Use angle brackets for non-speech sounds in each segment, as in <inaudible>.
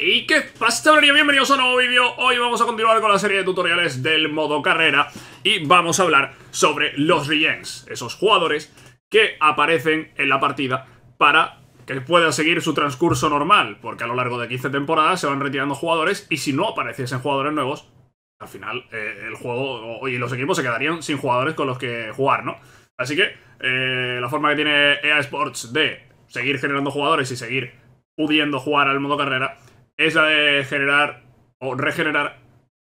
¿Y qué pasa, Bienvenidos a un nuevo vídeo. Hoy vamos a continuar con la serie de tutoriales del modo carrera y vamos a hablar sobre los Riens, esos jugadores que aparecen en la partida para que pueda seguir su transcurso normal, porque a lo largo de 15 temporadas se van retirando jugadores y si no apareciesen jugadores nuevos, al final eh, el juego y los equipos se quedarían sin jugadores con los que jugar, ¿no? Así que eh, la forma que tiene EA Sports de seguir generando jugadores y seguir pudiendo jugar al modo carrera es la de generar o regenerar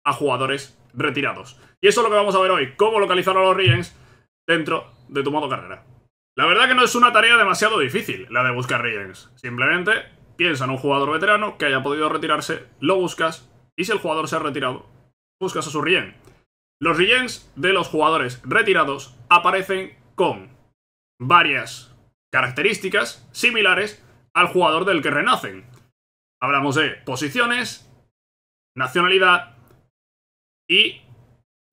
a jugadores retirados. Y eso es lo que vamos a ver hoy, cómo localizar a los Regens dentro de tu modo carrera. La verdad que no es una tarea demasiado difícil la de buscar Regens. Simplemente piensa en un jugador veterano que haya podido retirarse, lo buscas y si el jugador se ha retirado, buscas a su Regen. Los Regens de los jugadores retirados aparecen con varias características similares al jugador del que renacen hablamos de posiciones, nacionalidad y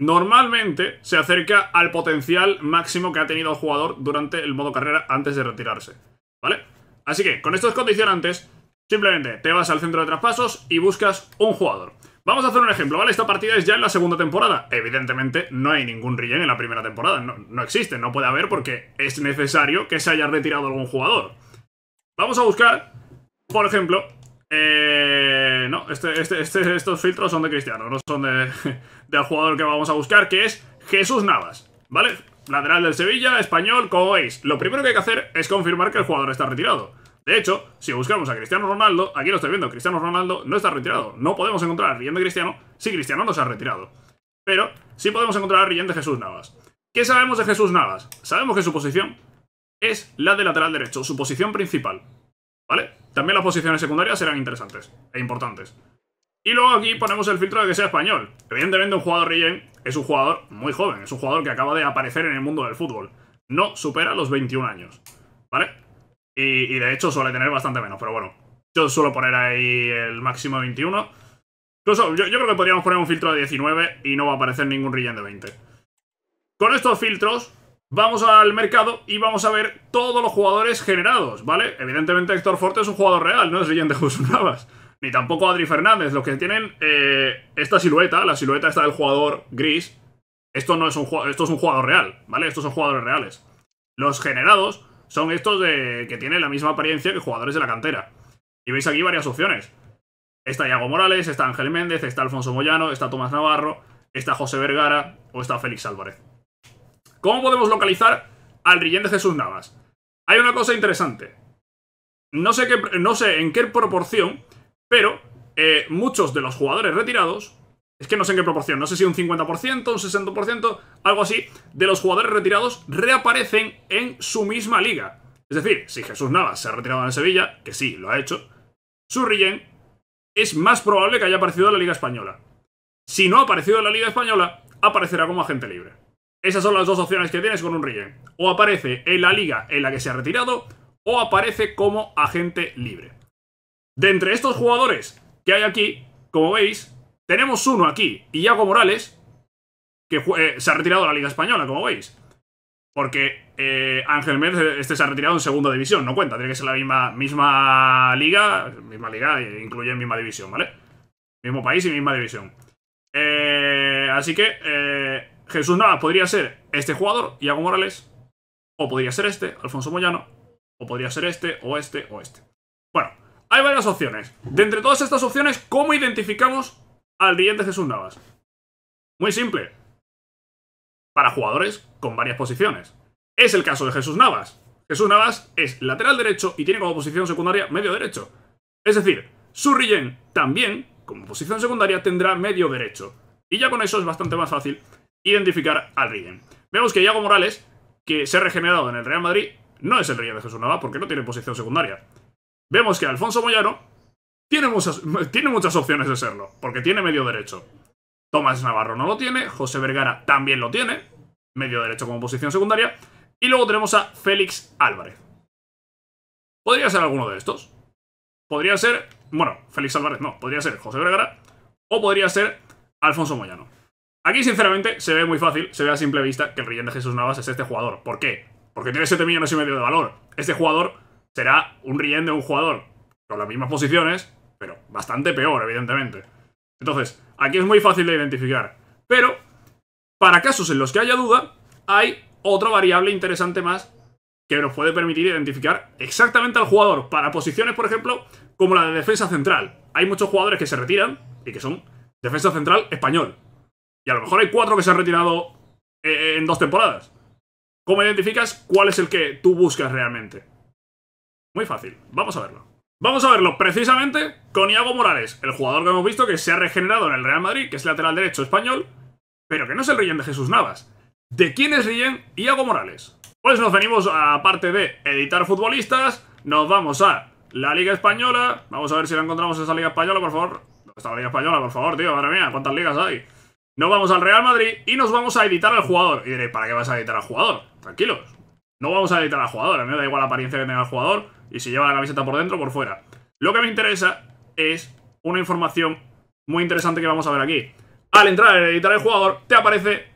normalmente se acerca al potencial máximo que ha tenido el jugador durante el modo carrera antes de retirarse. ¿Vale? Así que con estos condicionantes, simplemente te vas al centro de traspasos y buscas un jugador. Vamos a hacer un ejemplo, ¿vale? Esta partida es ya en la segunda temporada. Evidentemente no hay ningún relleno en la primera temporada, no existe, no puede haber porque es necesario que se haya retirado algún jugador. Vamos a buscar, por ejemplo, eh, no, este, este, este, estos filtros son de Cristiano, no son de, <laughs> del jugador que vamos a buscar, que es Jesús Navas, ¿vale? Lateral del Sevilla, español, como veis. Lo primero que hay que hacer es confirmar que el jugador está retirado. De hecho, si buscamos a Cristiano Ronaldo, aquí lo estoy viendo, Cristiano Ronaldo no está retirado. No podemos encontrar al Rillén de Cristiano si Cristiano no se ha retirado. Pero sí podemos encontrar al Rillén de Jesús Navas. ¿Qué sabemos de Jesús Navas? Sabemos que su posición es la de lateral derecho, su posición principal. ¿Vale? También las posiciones secundarias serán interesantes e importantes. Y luego aquí ponemos el filtro de que sea español. Evidentemente un jugador Rillen, es un jugador muy joven, es un jugador que acaba de aparecer en el mundo del fútbol. No supera los 21 años, ¿vale? Y, de hecho suele tener bastante menos, pero bueno. Yo suelo poner ahí el máximo de 21. Incluso yo, creo que podríamos poner un filtro de 19 y no va a aparecer ningún Rillen de 20. Con estos filtros Vamos al mercado y vamos a ver todos los jugadores generados, ¿vale? Evidentemente Héctor Forte es un jugador real, no es Leyen de Jesús Navas. Ni tampoco Adri Fernández, los que tienen eh, esta silueta, la silueta está del jugador gris. Esto no es un esto es un jugador real, ¿vale? Estos son jugadores reales. Los generados son estos de, que tienen la misma apariencia que jugadores de la cantera. Y veis aquí varias opciones. Está Iago Morales, está Ángel Méndez, está Alfonso Moyano, está Tomás Navarro, está José Vergara o está Félix Álvarez. ¿Cómo podemos localizar al Rillén de Jesús Navas? Hay una cosa interesante. No sé, no sé en qué proporción, pero eh, muchos de los jugadores retirados, es que no sé en qué proporción, no sé si un 50%, un 60%, algo así, de los jugadores retirados reaparecen en su misma liga. Es decir, si Jesús Navas se ha retirado en Sevilla, que sí, lo ha hecho, su Rillén es más probable que haya aparecido en la Liga Española. Si no ha aparecido en la Liga Española, aparecerá como agente libre. Esas son las dos opciones que tienes con un Riegen. O aparece en la liga en la que se ha retirado, o aparece como agente libre. De entre estos jugadores que hay aquí, como veis, tenemos uno aquí, Iago Morales, que eh, se ha retirado de la Liga Española, como veis. Porque eh, Ángel Méndez este se ha retirado en segunda división, no cuenta, tiene que ser la misma, misma liga, misma liga, e incluye misma división, ¿vale? Mismo país y misma división. Eh, así que Jesús Navas podría ser este jugador, Iago Morales, o podría ser este, Alfonso Moyano, o podría ser este, o este, o este. Bueno, hay varias opciones. De entre todas estas opciones, ¿cómo identificamos al de Jesús Navas? Muy simple. Para jugadores con varias posiciones. Es el caso de Jesús Navas. Jesús Navas es lateral derecho y tiene como posición secundaria medio derecho. Es decir, Surriyen también, como posición secundaria, tendrá medio derecho. Y ya con eso es bastante más fácil identificar al Riden. Vemos que Iago Morales, que se ha regenerado en el Real Madrid, no es el rey de Jesús Navas porque no tiene posición secundaria. Vemos que Alfonso Moyano tiene muchas, tiene muchas opciones de serlo, porque tiene medio derecho. Tomás Navarro no lo tiene, José Vergara también lo tiene, medio derecho como posición secundaria, y luego tenemos a Félix Álvarez. Podría ser alguno de estos. Podría ser, bueno, Félix Álvarez no, podría ser José Vergara o podría ser Alfonso Moyano. Aquí, sinceramente, se ve muy fácil, se ve a simple vista que el rey de Jesús Navas es este jugador. ¿Por qué? Porque tiene 7 millones y medio de valor. Este jugador será un relleno de un jugador con las mismas posiciones, pero bastante peor, evidentemente. Entonces, aquí es muy fácil de identificar. Pero, para casos en los que haya duda, hay otra variable interesante más que nos puede permitir identificar exactamente al jugador. Para posiciones, por ejemplo, como la de defensa central. Hay muchos jugadores que se retiran y que son defensa central español. Y a lo mejor hay cuatro que se han retirado eh, eh, en dos temporadas. ¿Cómo identificas cuál es el que tú buscas realmente? Muy fácil, vamos a verlo. Vamos a verlo precisamente con Iago Morales, el jugador que hemos visto que se ha regenerado en el Real Madrid, que es lateral derecho español, pero que no es el Rillén de Jesús Navas. ¿De quién es Rillén Iago Morales? Pues nos venimos, a parte de editar futbolistas, nos vamos a la Liga Española. Vamos a ver si la encontramos en esa Liga Española, por favor. Esta la Liga Española, por favor, tío? Madre mía, ¿cuántas ligas hay? No vamos al Real Madrid y nos vamos a editar al jugador. Y diré, ¿para qué vas a editar al jugador? Tranquilos. No vamos a editar al jugador. A mí me da igual la apariencia que tenga el jugador y si lleva la camiseta por dentro o por fuera. Lo que me interesa es una información muy interesante que vamos a ver aquí. Al entrar en editar el jugador, te aparece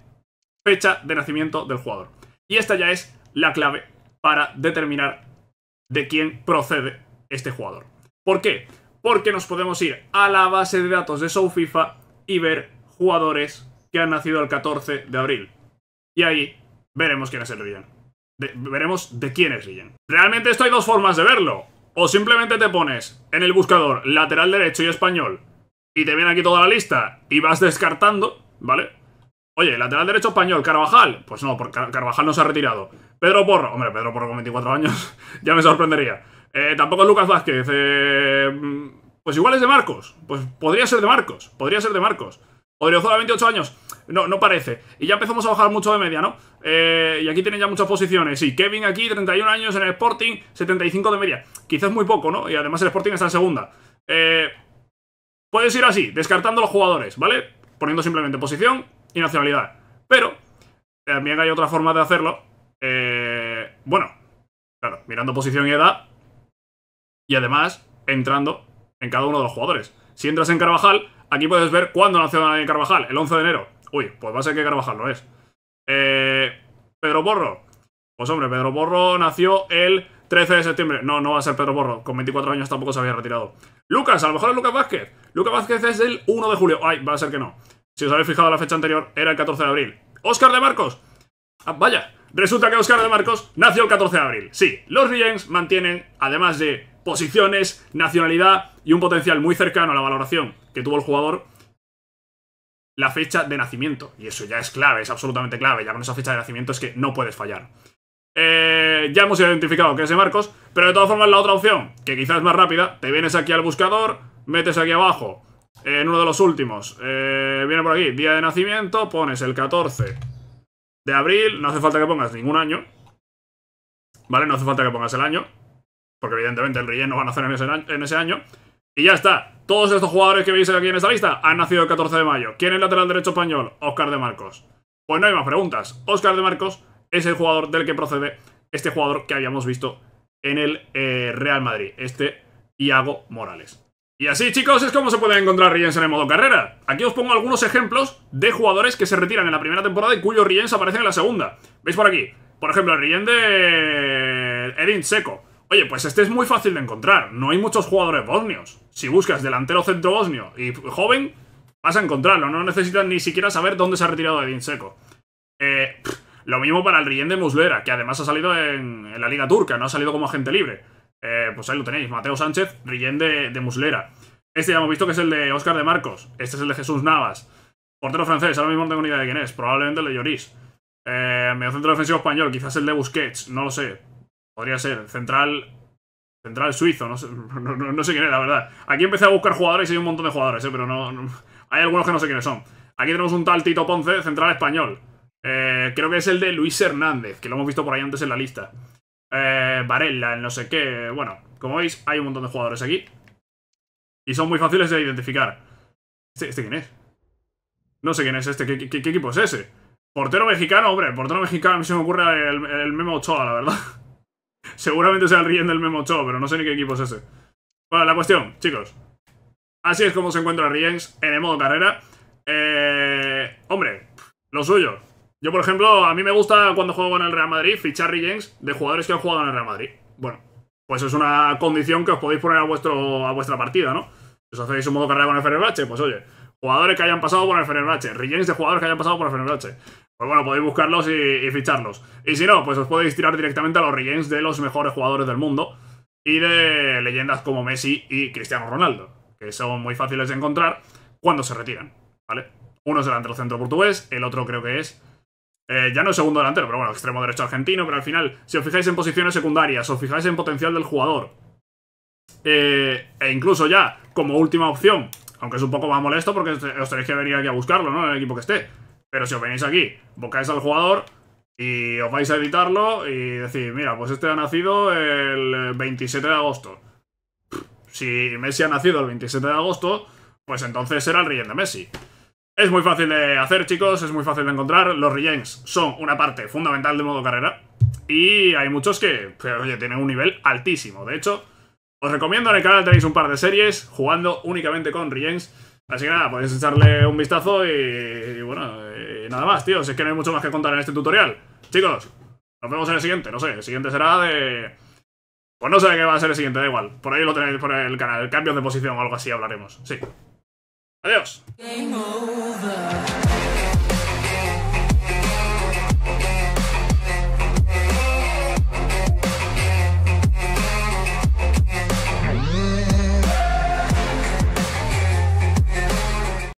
fecha de nacimiento del jugador. Y esta ya es la clave para determinar de quién procede este jugador. ¿Por qué? Porque nos podemos ir a la base de datos de FIFA y ver jugadores que han nacido el 14 de abril. Y ahí veremos quién es el veremos de quién es Realmente esto hay dos formas de verlo. O simplemente te pones en el buscador lateral derecho y español y te viene aquí toda la lista y vas descartando, ¿vale? Oye, lateral derecho español, Carvajal. Pues no, porque Carvajal no se ha retirado. Pedro Porro. Hombre, Pedro Porro con 24 años <laughs> ya me sorprendería. Eh, tampoco Lucas Vázquez. Eh, mm, pues igual es de Marcos. Pues podría ser de Marcos. Podría ser de Marcos a 28 años. No, no parece. Y ya empezamos a bajar mucho de media, ¿no? Eh, y aquí tienen ya muchas posiciones. Sí, Kevin aquí, 31 años en el Sporting, 75 de media. Quizás muy poco, ¿no? Y además el Sporting está en segunda. Eh, puedes ir así, descartando los jugadores, ¿vale? Poniendo simplemente posición y nacionalidad. Pero también hay otra forma de hacerlo. Eh, bueno, claro, mirando posición y edad. Y además entrando en cada uno de los jugadores. Si entras en Carvajal, Aquí puedes ver cuándo nació Daniel Carvajal, el 11 de enero. Uy, pues va a ser que Carvajal lo es. Eh, Pedro Borro Pues hombre, Pedro Borro nació el 13 de septiembre. No, no va a ser Pedro Borro Con 24 años tampoco se había retirado. Lucas, a lo mejor es Lucas Vázquez. Lucas Vázquez es el 1 de julio. Ay, va a ser que no. Si os habéis fijado la fecha anterior, era el 14 de abril. ¿Óscar de Marcos. Ah, vaya. Resulta que Óscar de Marcos nació el 14 de abril. Sí, los Villains mantienen, además de posiciones, nacionalidad y un potencial muy cercano a la valoración que tuvo el jugador, la fecha de nacimiento. Y eso ya es clave, es absolutamente clave. Ya con esa fecha de nacimiento es que no puedes fallar. Eh, ya hemos identificado que es de Marcos, pero de todas formas la otra opción, que quizás es más rápida, te vienes aquí al buscador, metes aquí abajo, en uno de los últimos, eh, viene por aquí, día de nacimiento, pones el 14 de abril, no hace falta que pongas ningún año, ¿vale? No hace falta que pongas el año, porque evidentemente el relleno van a hacer en ese, año. Y ya está. Todos estos jugadores que veis aquí en esta lista han nacido el 14 de mayo. ¿Quién es el lateral derecho español? Oscar de Marcos. Pues no hay más preguntas. Oscar de Marcos es el jugador del que procede este jugador que habíamos visto en el eh, Real Madrid, este Iago Morales. Y así, chicos, es como se puede encontrar Riens en el modo carrera. Aquí os pongo algunos ejemplos de jugadores que se retiran en la primera temporada y cuyos Riens aparecen en la segunda. ¿Veis por aquí? Por ejemplo, el Rien de Edin Seco. Oye, pues este es muy fácil de encontrar. No hay muchos jugadores bosnios. Si buscas delantero centro bosnio y joven, vas a encontrarlo. No necesitas ni siquiera saber dónde se ha retirado Edin Seco. Eh, lo mismo para el Riyen de Muslera, que además ha salido en, la Liga Turca, no ha salido como agente libre. Eh, pues ahí lo tenéis, Mateo Sánchez, Riyen de, Muslera. Este ya hemos visto que es el de Oscar de Marcos. Este es el de Jesús Navas. Portero francés, ahora mismo no tengo ni idea de quién es. Probablemente el de Lloris. Eh, medio centro defensivo español, quizás el de Busquets, no lo sé. Podría ser central central suizo, no sé, <laughs> no, quién es, la verdad. Aquí empecé a buscar jugadores y hay un montón de jugadores, eh, pero no, Hay algunos que no sé quiénes son. Aquí tenemos un tal Tito Ponce, central español. Eh, creo que es el de Luis Hernández, que lo hemos visto por ahí antes en la lista. Eh, Varela, no sé qué. Bueno, como veis, hay un montón de jugadores aquí. Y son muy fáciles de identificar. ¿Este, este quién es? No sé quién es este. ¿Qué, equipo es ese? Portero mexicano, hombre. portero mexicano a mí se me ocurre el, el Memo Ochoa, la verdad. <laughs> Seguramente sea el Rien del Memo Show, pero no sé ni qué equipo es ese. Bueno, la cuestión, chicos. Así es como se encuentra Riens en el modo carrera. Eh, hombre, lo suyo. Yo, por ejemplo, a mí me gusta cuando juego en el Real Madrid fichar Riens de jugadores que han jugado en el Real Madrid. Bueno, pues es una condición que os podéis poner a, vuestro, a vuestra partida, ¿no? Si os hacéis un modo carrera con el FRBH, pues oye, Jugadores que hayan pasado por el Fenerbahce. Rellenes de jugadores que hayan pasado por el Fenerbahce. Pues bueno, podéis buscarlos y, ficharlos. Y si no, pues os podéis tirar directamente a los rellenes de los mejores jugadores del mundo. Y de leyendas como Messi y Cristiano Ronaldo. Que son muy fáciles de encontrar cuando se retiran. ¿Vale? Uno es delantero centro portugués, el otro creo que es eh, ya no es segundo delantero, pero bueno, extremo derecho argentino, pero al final, si os fijáis en posiciones secundarias, os fijáis en potencial del jugador, eh, e incluso ya como última opción, aunque es un poco más molesto porque os tenéis que venir aquí a buscarlo, ¿no? En el equipo que esté. Pero si os venís aquí, buscáis al jugador y os vais a editarlo y decís, mira, pues este ha nacido el 27 de agosto. Si Messi ha nacido el 27 de agosto, pues entonces será el rey de Messi. Es muy fácil de hacer, chicos, es muy fácil de encontrar. Los rellens son una parte fundamental de modo carrera. Y hay muchos que, oye, tienen un nivel altísimo. De hecho, os recomiendo en el canal, tenéis un par de series jugando únicamente con riens Así que nada, podéis echarle un vistazo y, bueno, nada más, tío. Si es que no hay mucho más que contar en este tutorial. Chicos, nos vemos en el siguiente, no sé, el siguiente será de... Pues no sé de qué va a ser el siguiente, da igual. Por ahí lo tenéis por el canal, cambios de posición o algo así hablaremos. Sí. Adiós.